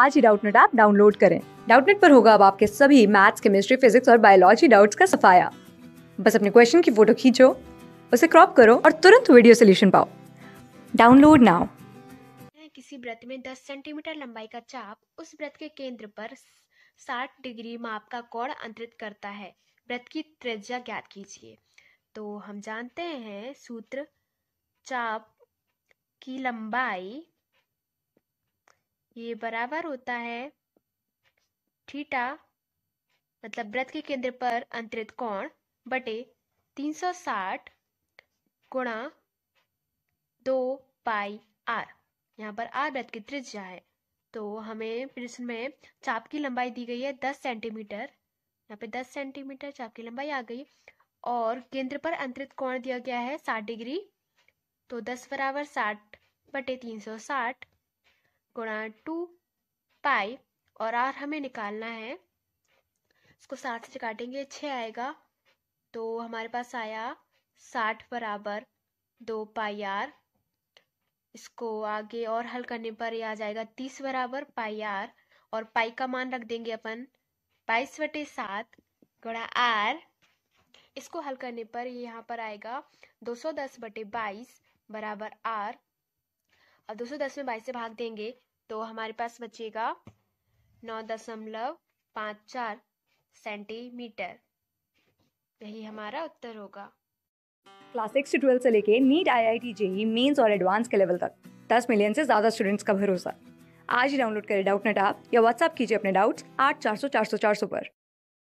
आज ही Doubtnut app download करें डाउटनेट पर होगा अब आपके सभी मैथ्स केमिस्ट्री फिजिक्स और बायोलॉजी डाउट्स का सफाया बस अपने क्वेश्चन की फोटो खींचो उसे क्रॉप करो और तुरंत वीडियो सोल्यूशन पाओ डाउनलोड नाउ किसी व्रत में 10 सेंटीमीटर लंबाई का चाप उस व्रत के केंद्र पर 60 डिग्री माप का कोण अंतरित करता है व्रत की त्रिज्या ज्ञात कीजिए तो हम जानते हैं सूत्र चाप की लंबाई ये बराबर होता है थीटा मतलब वृत्त के केंद्र पर अंतरित कोण बटे 360 गुणा दो पाई आर यहाँ पर आर वृत्त की त्रिज्या है तो हमें प्रश्न में चाप की लंबाई दी गई है 10 सेंटीमीटर यहाँ पे 10 सेंटीमीटर चाप की लंबाई आ गई और केंद्र पर अंतरित कोण दिया गया है 60 डिग्री तो 10 बराबर 60 बटे 360 गुणा टू पाई और आर हमें निकालना है इसको साठ से काटेंगे छः आएगा तो हमारे पास आया साठ बराबर दो पाई आर इसको आगे और हल करने पर यह आ जाएगा तीस बराबर पाई आर और पाई का मान रख देंगे अपन बाईस बटे सात गुणा आर इसको हल करने पर यहाँ पर आएगा दो सौ दस बटे बाईस बराबर आर और दो सौ दस में बाईस से भाग देंगे तो हमारे पास बचेगा नौ दशमलव पाँच चार सेंटीमीटर यही हमारा उत्तर होगा क्लास सिक्स ट्वेल्थ ट्वेल्व से लेके NEET I I T JEE mains और एडवांस के लेवल तक दस मिलियन से ज़्यादा स्टूडेंट्स का भरोसा आज ही डाउनलोड करें डाउट नेट ऐप या व्हाट्सअप कीजिए अपने डाउट्स आठ चार सौ चार सौ चार सौ पर